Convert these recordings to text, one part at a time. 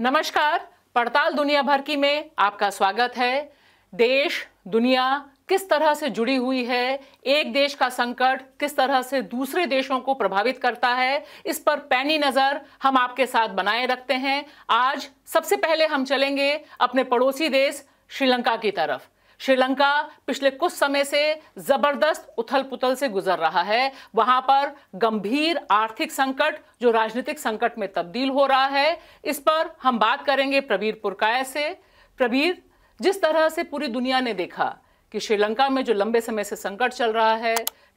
नमस्कार पड़ताल दुनिया भर की में आपका स्वागत है देश दुनिया किस तरह से जुड़ी हुई है एक देश का संकट किस तरह से दूसरे देशों को प्रभावित करता है इस पर पैनी नज़र हम आपके साथ बनाए रखते हैं आज सबसे पहले हम चलेंगे अपने पड़ोसी देश श्रीलंका की तरफ श्रीलंका पिछले कुछ समय से जबरदस्त उथल पुथल से गुजर रहा है वहां पर गंभीर आर्थिक संकट जो राजनीतिक संकट में तब्दील हो रहा है इस पर हम बात करेंगे प्रवीर पुरकाय से प्रवीर जिस तरह से पूरी दुनिया ने देखा कि श्रीलंका में जो लंबे समय से संकट चल रहा है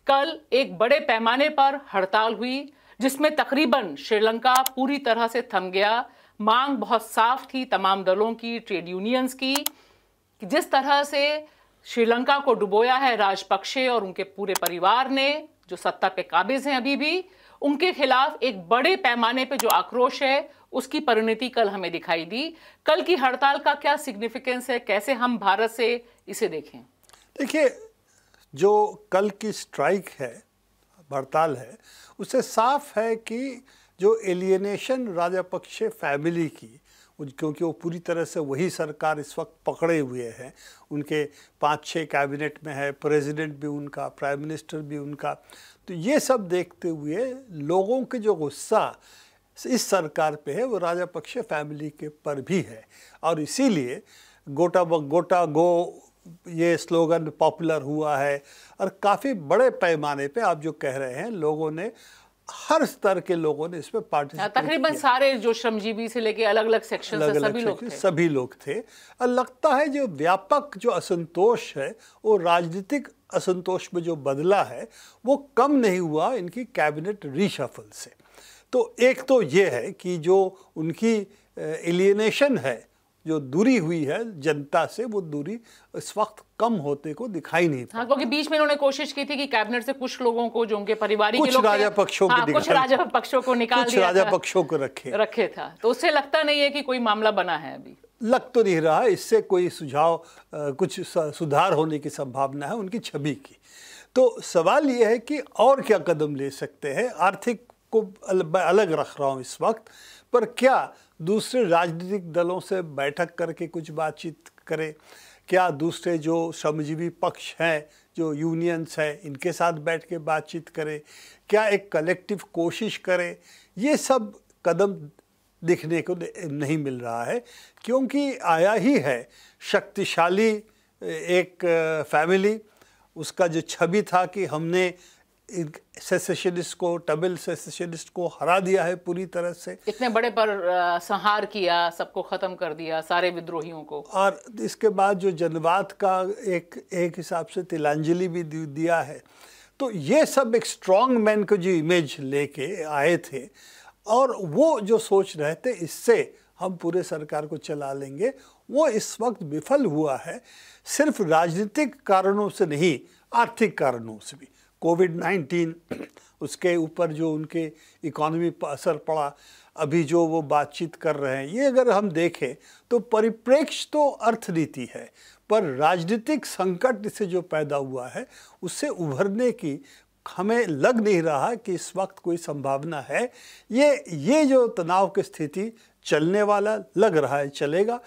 कल एक बड़े पैमाने पर हड़ताल हुई जिसमें तकरीबन श्रीलंका पूरी तरह से थम गया मांग बहुत साफ थी तमाम दलों की ट्रेड यूनियंस की कि जिस तरह से श्रीलंका को डुबोया है राजपक्षे और उनके पूरे परिवार ने जो सत्ता पे काबिज हैं अभी भी उनके खिलाफ एक बड़े पैमाने पे जो आक्रोश है उसकी परिणति कल हमें दिखाई दी कल की हड़ताल का क्या सिग्निफिकेंस है कैसे हम भारत से इसे देखें देखिए जो कल की स्ट्राइक है हड़ताल है उससे साफ है कि जो एलियनेशन राजापक्षे फैमिली की क्योंकि वो पूरी तरह से वही सरकार इस वक्त पकड़े हुए हैं उनके पाँच छः कैबिनेट में है प्रेसिडेंट भी उनका प्राइम मिनिस्टर भी उनका तो ये सब देखते हुए लोगों के जो गुस्सा इस सरकार पे है वो राजा पक्षे फैमिली के पर भी है और इसीलिए गोटा गोटा गो ये स्लोगन पॉपुलर हुआ है और काफ़ी बड़े पैमाने पे आप जो कह रहे हैं लोगों ने हर स्तर के लोगों ने इसमें पार्टिसिपेट हाँ, तकरीबन सारे जो श्रमजीवी से लेके अलग अलग सेक्शन अलग अलग सभी लोग थे सभी लोग थे और लगता है जो व्यापक जो असंतोष है वो राजनीतिक असंतोष में जो बदला है वो कम नहीं हुआ इनकी कैबिनेट रीशफल से तो एक तो ये है कि जो उनकी एलियनेशन है जो दूरी हुई है जनता से वो दूरी इस वक्त कम होते को दिखाई नहीं हाँ, क्योंकि बीच में इन्होंने कोशिश की थी कि कैबिनेट से कुछ लोगों को जो उनके परिवार कुछ राजा पक्षों हाँ, कुछ राजा पक्षों को निकाल कुछ राजा पक्षों को रखे रखे था तो उससे लगता नहीं है कि कोई मामला बना है अभी लग तो नहीं रहा इससे कोई सुझाव कुछ सुधार होने की संभावना है उनकी छवि की तो सवाल यह है कि और क्या कदम ले सकते हैं आर्थिक को अलग रख रहा हूँ इस वक्त पर क्या दूसरे राजनीतिक दलों से बैठक करके कुछ बातचीत करें क्या दूसरे जो श्रमजीवी पक्ष हैं जो यूनियंस हैं इनके साथ बैठ के बातचीत करें क्या एक कलेक्टिव कोशिश करें ये सब कदम दिखने को नहीं मिल रहा है क्योंकि आया ही है शक्तिशाली एक फैमिली उसका जो छवि था कि हमने सेसेशनिस्ट को तमिल सेसेशनिस्ट को हरा दिया है पूरी तरह से इतने बड़े पर आ, संहार किया सबको ख़त्म कर दिया सारे विद्रोहियों को और इसके बाद जो जनवाद का एक एक हिसाब से तिलांजलि भी दिया है तो ये सब एक स्ट्रॉन्ग मैन को जो इमेज लेके आए थे और वो जो सोच रहे थे इससे हम पूरे सरकार को चला लेंगे वो इस वक्त विफल हुआ है सिर्फ राजनीतिक कारणों से नहीं आर्थिक कारणों से भी कोविड नाइन्टीन उसके ऊपर जो उनके इकोनॉमी पर असर पड़ा अभी जो वो बातचीत कर रहे हैं ये अगर हम देखें तो परिप्रेक्ष्य तो अर्थनीति है पर राजनीतिक संकट से जो पैदा हुआ है उससे उभरने की हमें लग नहीं रहा कि इस वक्त कोई संभावना है ये ये जो तनाव की स्थिति चलने वाला लग रहा है चलेगा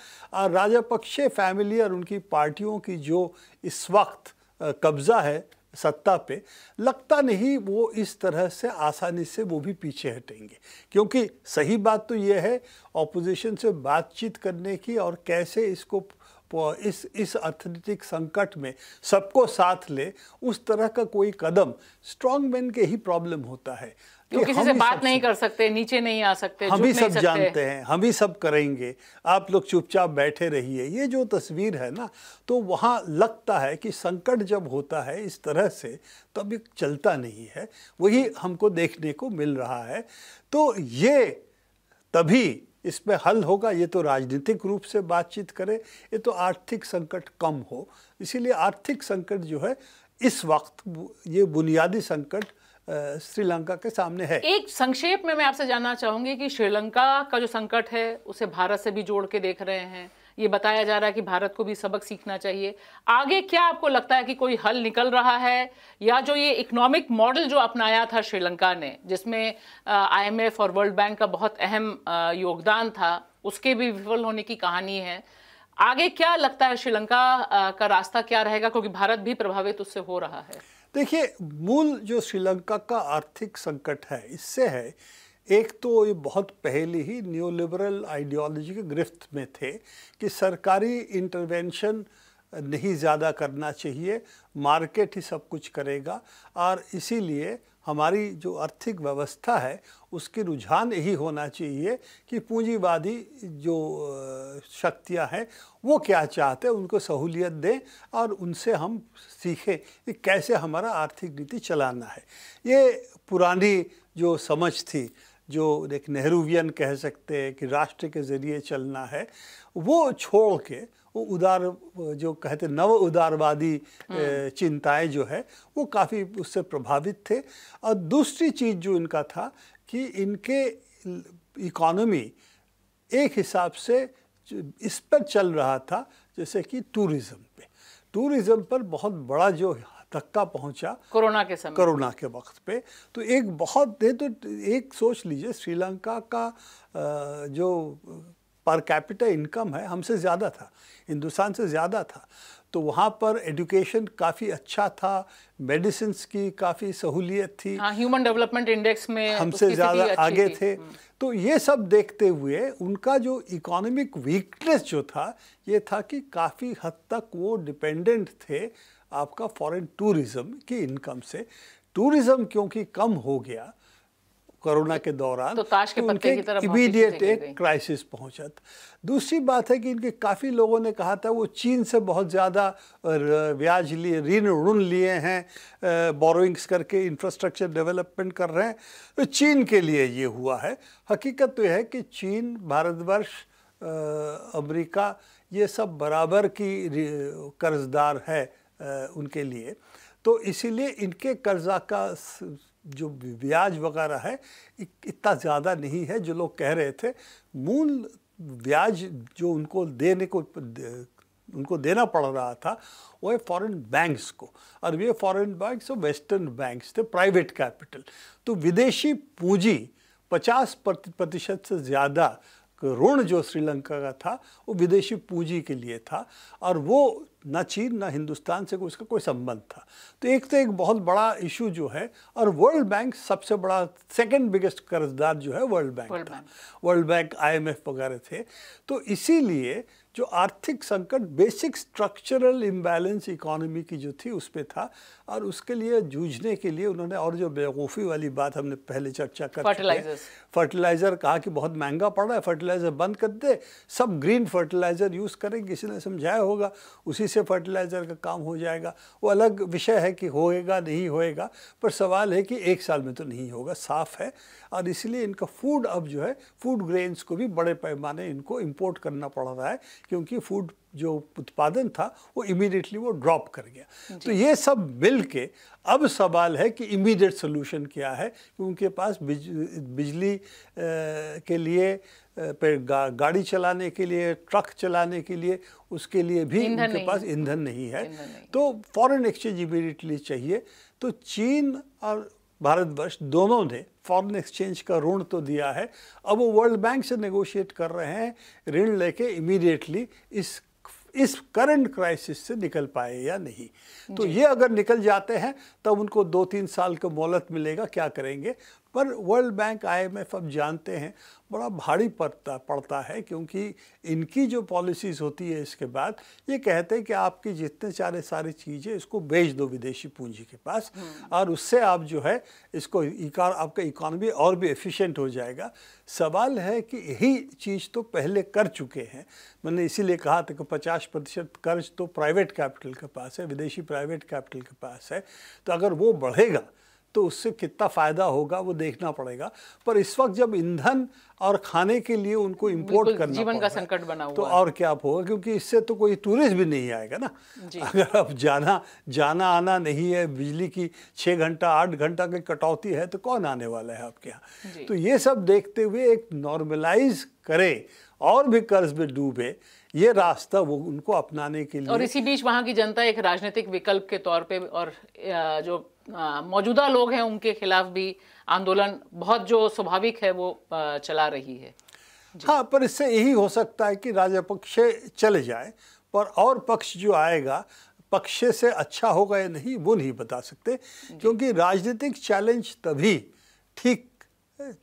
और राजापक्षे फैमिली और उनकी पार्टियों की जो इस वक्त कब्ज़ा है सत्ता पे लगता नहीं वो इस तरह से आसानी से वो भी पीछे हटेंगे क्योंकि सही बात तो ये है ऑपोजिशन से बातचीत करने की और कैसे इसको इस इस अर्थनीतिक संकट में सबको साथ ले उस तरह का कोई कदम स्ट्रांग मैन के ही प्रॉब्लम होता है कि किसी से बात नहीं कर सकते नीचे नहीं आ सकते हम ही सब जानते हैं हम ही सब करेंगे आप लोग चुपचाप बैठे रहिए ये जो तस्वीर है ना तो वहाँ लगता है कि संकट जब होता है इस तरह से तब ये चलता नहीं है वही हमको देखने को मिल रहा है तो ये तभी इस पर हल होगा ये तो राजनीतिक रूप से बातचीत करें ये तो आर्थिक संकट कम हो इसीलिए आर्थिक संकट जो है इस वक्त ये बुनियादी संकट श्रीलंका के सामने है एक संक्षेप में मैं आपसे जानना चाहूंगी कि श्रीलंका का जो संकट है उसे भारत से भी जोड़ के देख रहे हैं ये बताया जा रहा है कि भारत को भी सबक सीखना चाहिए आगे क्या आपको लगता है कि कोई हल निकल रहा है या जो ये इकोनॉमिक मॉडल जो अपनाया था श्रीलंका ने जिसमें आईएमएफ और वर्ल्ड बैंक का बहुत अहम योगदान था उसके भी विफल होने की कहानी है आगे क्या लगता है श्रीलंका का रास्ता क्या रहेगा क्योंकि भारत भी प्रभावित उससे हो रहा है देखिए मूल जो श्रीलंका का आर्थिक संकट है इससे है एक तो ये बहुत पहले ही न्यू लिबरल आइडियोलॉजी के गिरफ्त में थे कि सरकारी इंटरवेंशन नहीं ज़्यादा करना चाहिए मार्केट ही सब कुछ करेगा और इसीलिए हमारी जो आर्थिक व्यवस्था है उसकी रुझान यही होना चाहिए कि पूंजीवादी जो शक्तियां हैं वो क्या चाहते हैं उनको सहूलियत दें और उनसे हम सीखें कि कैसे हमारा आर्थिक नीति चलाना है ये पुरानी जो समझ थी जो एक नेहरूवियन कह सकते हैं कि राष्ट्र के ज़रिए चलना है वो छोड़ के वो उदार जो कहते नव उदारवादी हम्म। चिंताएं जो है वो काफ़ी उससे प्रभावित थे और दूसरी चीज़ जो इनका था कि इनके इकोनॉमी एक हिसाब से इस पर चल रहा था जैसे कि टूरिज़्म पे टूरिज़्म पर बहुत बड़ा जो धक्का पहुंचा कोरोना के समय कोरोना के वक्त पे तो एक बहुत दे तो एक सोच लीजिए श्रीलंका का जो पर कैपिटल इनकम है हमसे ज़्यादा था हिंदुस्तान से ज़्यादा था तो वहाँ पर एजुकेशन काफ़ी अच्छा था मेडिसिन की काफ़ी सहूलियत थी हाँ, ह्यूमन डेवलपमेंट इंडेक्स में हमसे ज़्यादा आगे थे हम्म। तो ये सब देखते हुए उनका जो इकोनॉमिक वीकनेस जो था ये था कि काफ़ी हद तक वो डिपेंडेंट थे आपका फॉरेन टूरिज्म की इनकम से टूरिज्म क्योंकि कम हो गया कोरोना के दौरान तो ताश के तो उनके इमीडिएट एक क्राइसिस पहुंचा दूसरी बात है कि इनके काफ़ी लोगों ने कहा था वो चीन से बहुत ज़्यादा ब्याज लिए ऋण ऋण लिए हैं बोरोइंग्स करके इंफ्रास्ट्रक्चर डेवलपमेंट कर रहे हैं तो चीन के लिए ये हुआ है हकीकत तो यह है कि चीन भारतवर्ष अमेरिका ये सब बराबर की कर्जदार है उनके लिए तो इसीलिए इनके कर्जा का जो ब्याज वगैरह है इतना ज़्यादा नहीं है जो लोग कह रहे थे मूल ब्याज जो उनको देने को उनको देना पड़ रहा था वो है फॉरेन बैंक्स को और ये फॉरेन बैंक्स और वेस्टर्न बैंक्स थे प्राइवेट कैपिटल तो विदेशी पूंजी 50 प्रतिशत से ज़्यादा ऋण जो श्रीलंका का था वो विदेशी पूंजी के लिए था और वो ना चीन ना हिंदुस्तान से कोई इसका कोई संबंध था तो एक तो एक बहुत बड़ा इशू जो है और वर्ल्ड बैंक सबसे बड़ा सेकंड बिगेस्ट कर्जदार जो है वर्ल्ड बैंक था वर्ल्ड बैंक आईएमएफ वगैरह थे तो इसीलिए जो आर्थिक संकट बेसिक स्ट्रक्चरल इम्बैलेंस इकोनॉमी की जो थी उस पर था और उसके लिए जूझने के लिए उन्होंने और जो बेवकूफ़ी वाली बात हमने पहले चर्चा कर फर्टिलाइज़र कहा कि बहुत महंगा पड़ रहा है फर्टिलाइज़र बंद कर दे सब ग्रीन फर्टिलाइज़र यूज़ करें किसी ने समझाया होगा उसी से फर्टिलाइज़र का काम हो जाएगा वो अलग विषय है कि होएगा नहीं होएगा पर सवाल है कि एक साल में तो नहीं होगा साफ है और इसलिए इनका फूड अब जो है फूड ग्रेन्स को भी बड़े पैमाने इनको इम्पोर्ट करना पड़ रहा है क्योंकि फूड जो उत्पादन था वो इमीडिएटली वो ड्रॉप कर गया तो ये सब मिल के अब सवाल है कि इमीडिएट सोल्यूशन क्या है उनके पास बिज, बिजली के लिए गा, गाड़ी चलाने के लिए ट्रक चलाने के लिए उसके लिए भी उनके पास ईंधन नहीं है नहीं। तो फॉरेन एक्सचेंज इमीडिएटली चाहिए तो चीन और भारतवर्ष दोनों ने फॉरेन एक्सचेंज का ऋण तो दिया है अब वो वर्ल्ड बैंक से नेगोशिएट कर रहे हैं ऋण लेके इमीडिएटली इस इस करंट क्राइसिस से निकल पाए या नहीं तो ये अगर निकल जाते हैं तब उनको दो तीन साल का मोहलत मिलेगा क्या करेंगे पर वर्ल्ड बैंक आईएमएफ अब जानते हैं बड़ा भारी पड़ता पड़ता है क्योंकि इनकी जो पॉलिसीज़ होती है इसके बाद ये कहते हैं कि आपकी जितने सारे सारी चीज़ें इसको बेच दो विदेशी पूंजी के पास हम्म। और उससे आप जो है इसको आपका इकॉनमी और भी एफिशिएंट हो जाएगा सवाल है कि यही चीज़ तो पहले कर चुके हैं मैंने इसीलिए कहा था कि पचास प्रतिशत कर्ज तो प्राइवेट कैपिटल के पास है विदेशी प्राइवेट कैपिटल के पास है तो अगर वो बढ़ेगा तो उससे कितना फ़ायदा होगा वो देखना पड़ेगा पर इस वक्त जब ईंधन और खाने के लिए उनको इम्पोर्ट करना जीवन का संकट बना तो हुआ तो और क्या होगा क्योंकि इससे तो कोई टूरिस्ट भी नहीं आएगा ना अगर अब जाना जाना आना नहीं है बिजली की छः घंटा आठ घंटा की कटौती है तो कौन आने वाला है आपके यहाँ तो ये सब देखते हुए एक नॉर्मलाइज करे और भी कर्ज में डूबे ये रास्ता वो उनको अपनाने के लिए और इसी बीच वहाँ की जनता एक राजनीतिक विकल्प के तौर पे और जो मौजूदा लोग हैं उनके खिलाफ भी आंदोलन बहुत जो स्वाभाविक है वो चला रही है हाँ पर इससे यही हो सकता है कि राजपक्षे चले जाए पर और पक्ष जो आएगा पक्ष से अच्छा होगा या नहीं वो नहीं बता सकते क्योंकि राजनीतिक चैलेंज तभी ठीक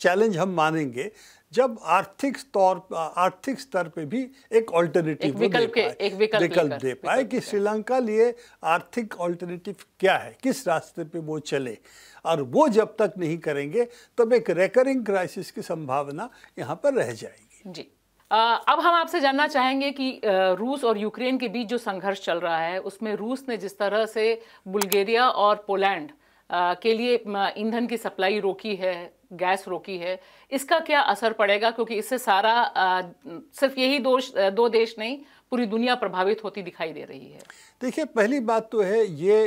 चैलेंज हम मानेंगे जब आर्थिक तौर आर्थिक स्तर पे भी एक ऑल्टरनेटिव विकल्प विकल्प दे पाए कि श्रीलंका लिए आर्थिक ऑल्टरनेटिव क्या है किस रास्ते पे वो चले और वो जब तक नहीं करेंगे तब एक रेकरिंग क्राइसिस की संभावना यहाँ पर रह जाएगी जी अब हम आपसे जानना चाहेंगे कि रूस और यूक्रेन के बीच जो संघर्ष चल रहा है उसमें रूस ने जिस तरह से बुल्गेरिया और पोलैंड के लिए ईंधन की सप्लाई रोकी है गैस रोकी है इसका क्या असर पड़ेगा क्योंकि इससे सारा सिर्फ यही दोष दो देश नहीं पूरी दुनिया प्रभावित होती दिखाई दे रही है देखिए पहली बात तो है ये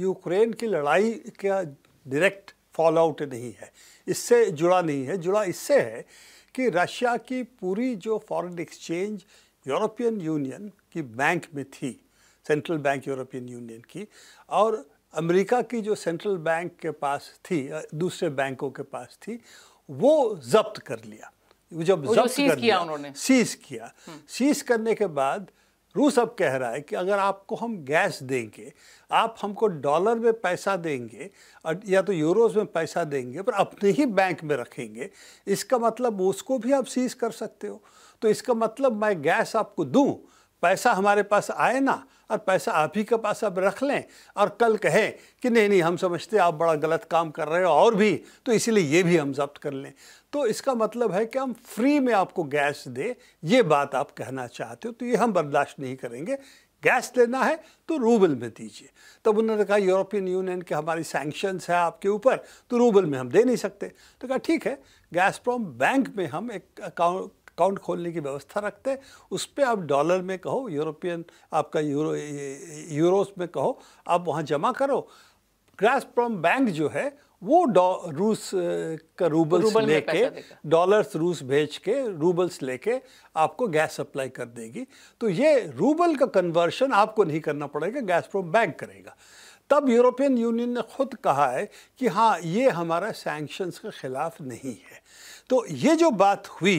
यूक्रेन की लड़ाई का डायरेक्ट फॉल आउट नहीं है इससे जुड़ा नहीं है जुड़ा इससे है कि रशिया की पूरी जो फॉरेन एक्सचेंज यूरोपियन यूनियन की बैंक में थी सेंट्रल बैंक यूरोपियन यूनियन की और अमेरिका की जो सेंट्रल बैंक के पास थी दूसरे बैंकों के पास थी वो जब्त कर लिया जब जब्त कर किया उन्होंने सीज किया सीज हम्म। करने के बाद रूस अब कह रहा है कि अगर आपको हम गैस देंगे आप हमको डॉलर में पैसा देंगे या तो यूरोज में पैसा देंगे पर अपने ही बैंक में रखेंगे इसका मतलब उसको भी आप सीज कर सकते हो तो इसका मतलब मैं गैस आपको दूँ पैसा हमारे पास आए ना और पैसा आप ही के पास अब रख लें और कल कहें कि नहीं नहीं हम समझते आप बड़ा गलत काम कर रहे हो और भी तो इसीलिए ये भी हम जब्त कर लें तो इसका मतलब है कि हम फ्री में आपको गैस दे ये बात आप कहना चाहते हो तो ये हम बर्दाश्त नहीं करेंगे गैस लेना है तो रूबल में दीजिए तब उन्होंने कहा यूरोपियन यूनियन के हमारी सैंक्शंस है आपके ऊपर तो रूबल में हम दे नहीं सकते तो कहा ठीक है गैस प्रॉम बैंक में हम एक अकाउंट अकाउंट खोलने की व्यवस्था रखते हैं उस पर आप डॉलर में कहो यूरोपियन आपका यूरो यूरोस में कहो आप वहाँ जमा करो फ्रॉम बैंक जो है वो रूस का रूबल्स रूबल लेके डॉलर्स रूस भेज के रूबल्स लेके आपको गैस सप्लाई कर देगी तो ये रूबल का कन्वर्शन आपको नहीं करना पड़ेगा गैस प्रोम बैंक करेगा तब यूरोपियन यूनियन ने खुद कहा है कि हाँ ये हमारा सैंक्शंस के ख़िलाफ़ नहीं है तो ये जो बात हुई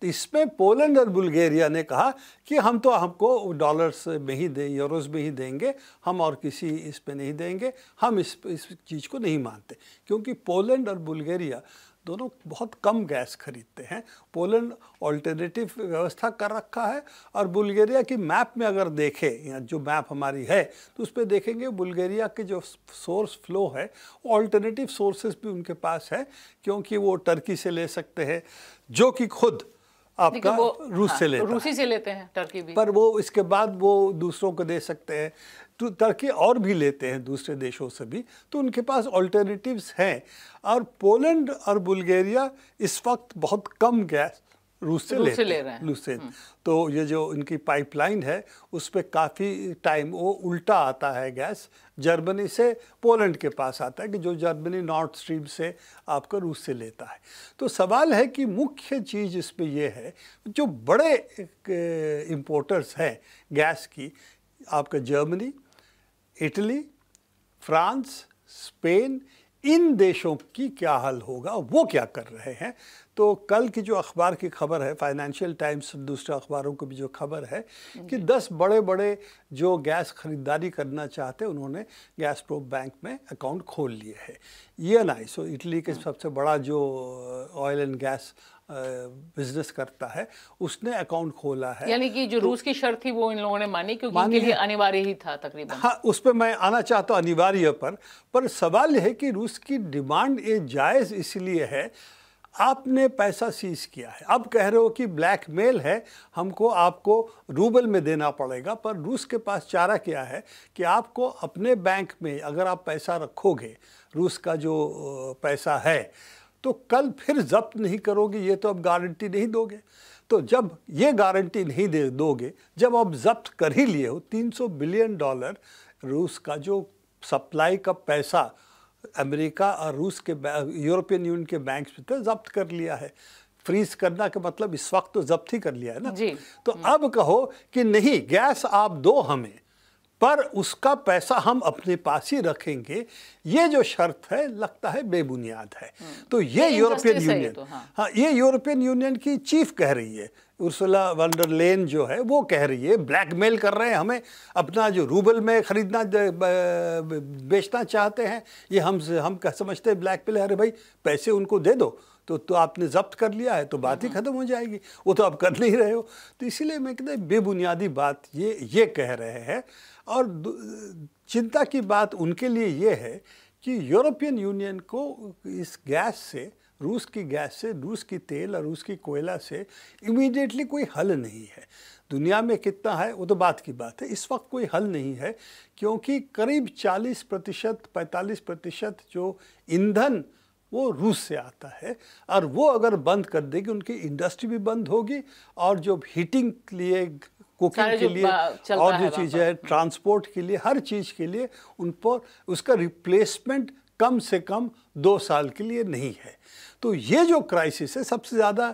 तो इसमें पोलैंड और बुल्गेरिया ने कहा कि हम तो हमको डॉलर्स में ही दें यूरोज में ही देंगे हम और किसी इस पर नहीं देंगे हम इस इस चीज़ को नहीं मानते क्योंकि पोलैंड और बुल्गेरिया दोनों बहुत कम गैस खरीदते हैं पोलैंड ऑल्टरनेटिव व्यवस्था कर रखा है और बुल्गेरिया की मैप में अगर देखें या जो मैप हमारी है तो उस पर देखेंगे बुल्गेरिया के जो सोर्स फ्लो है ऑल्टरनेटिव सोर्सेज भी उनके पास है क्योंकि वो टर्की से ले सकते हैं जो कि खुद आपका रूस हाँ, से लेता रूसी से लेते हैं टर्की भी पर वो इसके बाद वो दूसरों को दे सकते हैं तो टर्की और भी लेते हैं दूसरे देशों से भी तो उनके पास ऑल्टरनेटिव्स हैं और पोलैंड और बुल्गारिया इस वक्त बहुत कम गैस रूस से ले, रहे हैं रूस से हम्म। तो ये जो इनकी पाइपलाइन है उस पर काफ़ी टाइम वो उल्टा आता है गैस जर्मनी से पोलैंड के पास आता है कि जो जर्मनी नॉर्थ स्ट्रीम से आपको रूस से लेता है तो सवाल है कि मुख्य चीज़ इसमें यह है जो बड़े इम्पोर्टर्स हैं गैस की आपका जर्मनी इटली फ्रांस स्पेन इन देशों की क्या हल होगा वो क्या कर रहे हैं तो कल की जो अखबार की खबर है फाइनेंशियल टाइम्स दूसरे अखबारों की भी जो खबर है कि दस बड़े बड़े जो गैस खरीदारी करना चाहते उन्होंने गैस प्रो बैंक में अकाउंट खोल लिए है ये ना सो इटली के हाँ। सबसे बड़ा जो ऑयल एंड गैस बिजनेस करता है उसने अकाउंट खोला है यानी कि जो तो, रूस की शर्त थी वो इन लोगों ने मानी क्योंकि मानी इनके लिए अनिवार्य ही था तकरीबन हाँ उस पर मैं आना चाहता हूँ अनिवार्य पर पर सवाल यह है कि रूस की डिमांड ये जायज़ इसलिए है आपने पैसा सीज किया है अब कह रहे हो कि ब्लैकमेल है हमको आपको रूबल में देना पड़ेगा पर रूस के पास चारा क्या है कि आपको अपने बैंक में अगर आप पैसा रखोगे रूस का जो पैसा है तो कल फिर जब्त नहीं करोगे ये तो अब गारंटी नहीं दोगे तो जब ये गारंटी नहीं दे दोगे जब आप जब्त कर ही लिए हो 300 बिलियन डॉलर रूस का जो सप्लाई का पैसा अमेरिका और रूस के यूरोपियन यूनियन के बैंक में जब्त कर लिया है फ्रीज करना का मतलब इस वक्त तो जब्त ही कर लिया है ना तो हम्म। अब कहो कि नहीं गैस आप दो हमें पर उसका पैसा हम अपने पास ही रखेंगे ये जो शर्त है लगता है बेबुनियाद है हम्म। तो ये यूरोपियन यूनियन तो, हाँ।, हाँ।, ये यूरोपियन यूनियन की चीफ कह रही है उर्सुला वंडरलेन जो है वो कह रही है ब्लैकमेल कर रहे हैं हमें अपना जो रूबल में ख़रीदना बेचना चाहते हैं ये हम हम कह समझते हैं ब्लैकमेल अरे भाई पैसे उनको दे दो तो तो आपने जब्त कर लिया है तो बात ही हाँ। ख़त्म हो जाएगी वो तो आप कर नहीं रहे हो तो इसीलिए मैं कहते बेबुनियादी बात ये ये कह रहे हैं और चिंता की बात उनके लिए ये है कि यूरोपियन यूनियन को इस गैस से रूस की गैस से रूस की तेल और रूस की कोयला से इमीडिएटली कोई हल नहीं है दुनिया में कितना है वो तो बात की बात है इस वक्त कोई हल नहीं है क्योंकि करीब 40 प्रतिशत पैंतालीस प्रतिशत जो ईंधन वो रूस से आता है और वो अगर बंद कर देगी उनकी इंडस्ट्री भी बंद होगी और जो हीटिंग लिए कुकिंग के लिए और जो चीज़ है ट्रांसपोर्ट के लिए हर चीज़ के लिए उन पर उसका रिप्लेसमेंट कम से कम दो साल के लिए नहीं है तो ये जो क्राइसिस है सबसे ज़्यादा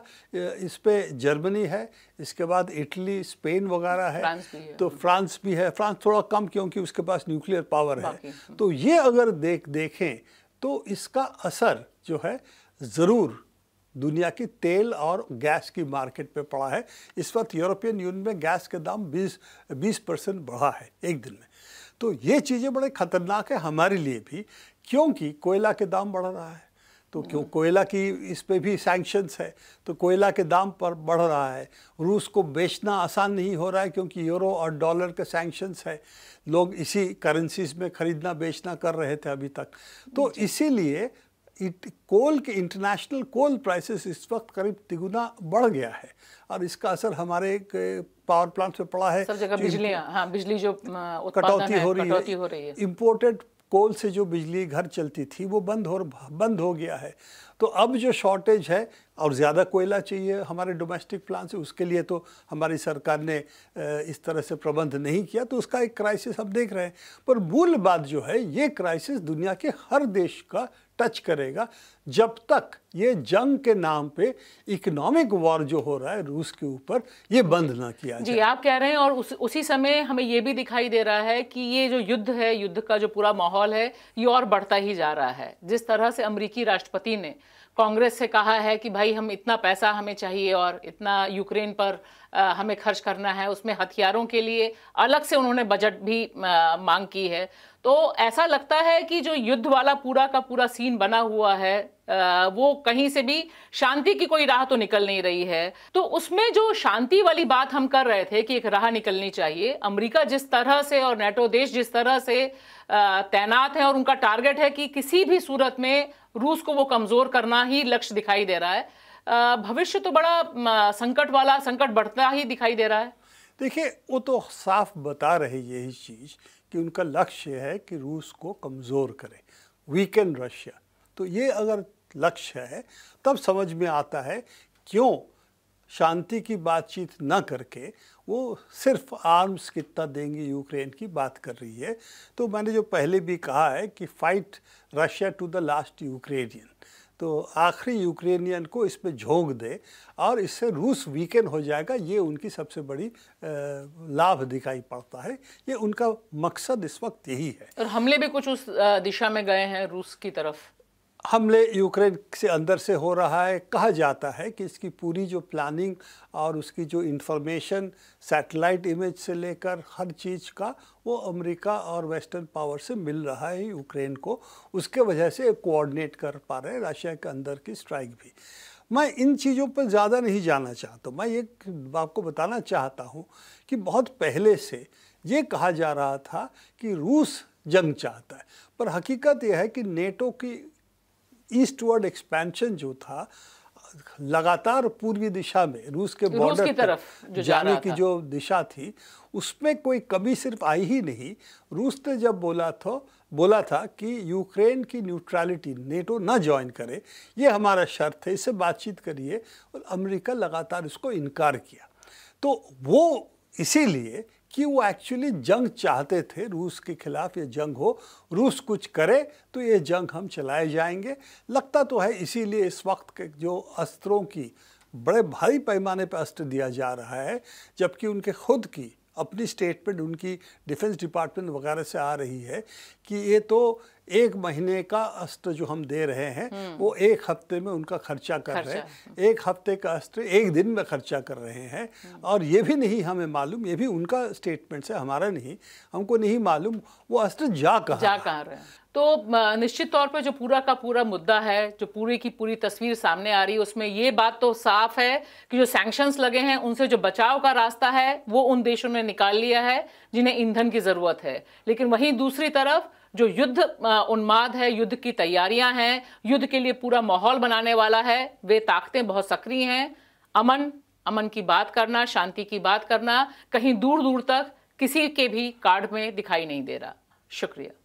इस पर जर्मनी है इसके बाद इटली स्पेन वगैरह है है तो फ्रांस भी है फ्रांस थोड़ा कम क्योंकि उसके पास न्यूक्लियर पावर है हाँ। तो ये अगर देख देखें तो इसका असर जो है ज़रूर दुनिया की तेल और गैस की मार्केट पे पड़ा है इस वक्त यूरोपियन यूनियन में गैस के दाम 20 20 परसेंट बढ़ा है एक दिन में तो ये चीज़ें बड़े खतरनाक है हमारे लिए भी क्योंकि कोयला के दाम बढ़ रहा है तो क्यों हम्म। कोयला की इस पर भी सैंक्शंस है तो कोयला के दाम पर बढ़ रहा है रूस को बेचना आसान नहीं हो रहा है क्योंकि यूरो और डॉलर के सैंक्शंस है लोग इसी करेंसीज में ख़रीदना बेचना कर रहे थे अभी तक तो इसीलिए इट कोल के इंटरनेशनल कोल प्राइसेस इस वक्त करीब तिगुना बढ़ गया है और इसका असर हमारे पावर प्लांट पे पड़ा है सब जगह बिजली हाँ बिजली जो कटौती हो रही है, हो रही है इम्पोर्टेड कोल से जो बिजली घर चलती थी वो बंद हो बंद हो गया है तो अब जो शॉर्टेज है और ज़्यादा कोयला चाहिए हमारे डोमेस्टिक प्लान से उसके लिए तो हमारी सरकार ने इस तरह से प्रबंध नहीं किया तो उसका एक क्राइसिस हम देख रहे हैं पर मूल बात जो है ये क्राइसिस दुनिया के हर देश का टच करेगा जब तक ये जंग के नाम पे इकोनॉमिक वॉर जो हो रहा है रूस के ऊपर ये बंद ना किया जाए जी आप कह रहे हैं और उस, उसी समय हमें ये भी दिखाई दे रहा है कि ये जो युद्ध है युद्ध का जो पूरा माहौल है ये और बढ़ता ही जा रहा है जिस तरह से अमरीकी राष्ट्रपति ने कांग्रेस से कहा है कि भाई हम इतना पैसा हमें चाहिए और इतना यूक्रेन पर हमें खर्च करना है उसमें हथियारों के लिए अलग से उन्होंने बजट भी मांग की है तो ऐसा लगता है कि जो युद्ध वाला पूरा का पूरा सीन बना हुआ है वो कहीं से भी शांति की कोई राह तो निकल नहीं रही है तो उसमें जो शांति वाली बात हम कर रहे थे कि एक राह निकलनी चाहिए अमेरिका जिस तरह से और नेटो देश जिस तरह से तैनात है और उनका टारगेट है कि किसी भी सूरत में रूस को वो कमज़ोर करना ही लक्ष्य दिखाई दे रहा है भविष्य तो बड़ा संकट वाला संकट बढ़ता ही दिखाई दे रहा है देखिए वो तो साफ बता रहे यही चीज़ कि उनका लक्ष्य है कि रूस को कमज़ोर करें वीकन रशिया तो ये अगर लक्ष्य है तब समझ में आता है क्यों शांति की बातचीत न करके वो सिर्फ आर्म्स कितना देंगे यूक्रेन की बात कर रही है तो मैंने जो पहले भी कहा है कि fight Russia to the last Ukrainian तो आखिरी यूक्रेनियन को इस झोंक दे और इससे रूस वीकेंड हो जाएगा ये उनकी सबसे बड़ी लाभ दिखाई पड़ता है ये उनका मकसद इस वक्त यही है और हमले भी कुछ उस दिशा में गए हैं रूस की तरफ हमले यूक्रेन से अंदर से हो रहा है कहा जाता है कि इसकी पूरी जो प्लानिंग और उसकी जो इन्फॉर्मेशन सैटेलाइट इमेज से लेकर हर चीज़ का वो अमेरिका और वेस्टर्न पावर से मिल रहा है यूक्रेन को उसके वजह से कोऑर्डिनेट कर पा रहे हैं रशिया के अंदर की स्ट्राइक भी मैं इन चीज़ों पर ज़्यादा नहीं जाना चाहता मैं ये आपको बताना चाहता हूँ कि बहुत पहले से ये कहा जा रहा था कि रूस जंग चाहता है पर हकीकत यह है कि नेटो की ईस्टवर्ड एक्सपेंशन जो था लगातार पूर्वी दिशा में रूस के बॉर्डर की तरफ जो जाने जा की जो दिशा थी उसमें कोई कमी सिर्फ आई ही नहीं रूस ने जब बोला था बोला था कि यूक्रेन की न्यूट्रलिटी नेटो ना ज्वाइन करे ये हमारा शर्त है इससे बातचीत करिए और अमेरिका लगातार इसको इनकार किया तो वो इसीलिए कि वो एक्चुअली जंग चाहते थे रूस के खिलाफ ये जंग हो रूस कुछ करे तो ये जंग हम चलाए जाएंगे लगता तो है इसीलिए इस वक्त के जो अस्त्रों की बड़े भारी पैमाने पर अस्त्र दिया जा रहा है जबकि उनके खुद की अपनी स्टेटमेंट उनकी डिफेंस डिपार्टमेंट वगैरह से आ रही है कि ये तो एक महीने का अस्त्र जो हम दे रहे हैं हम्म। वो एक हफ्ते में उनका खर्चा कर खर्चा। रहे हैं एक हफ्ते का अस्त्र एक दिन में खर्चा कर रहे हैं हम्म। और ये भी नहीं हमें मालूम ये भी उनका स्टेटमेंट है हमारा नहीं हमको नहीं मालूम वो अस्त्र जा कहा जा कहा रहे हैं तो निश्चित तौर पर जो पूरा का पूरा मुद्दा है जो पूरी की पूरी तस्वीर सामने आ रही है उसमें ये बात तो साफ है कि जो सैंक्शंस लगे हैं उनसे जो बचाव का रास्ता है वो उन देशों ने निकाल लिया है जिन्हें ईंधन की ज़रूरत है लेकिन वहीं दूसरी तरफ जो युद्ध उन्माद है युद्ध की तैयारियां हैं युद्ध के लिए पूरा माहौल बनाने वाला है वे ताकतें बहुत सक्रिय हैं अमन अमन की बात करना शांति की बात करना कहीं दूर दूर तक किसी के भी कार्ड में दिखाई नहीं दे रहा शुक्रिया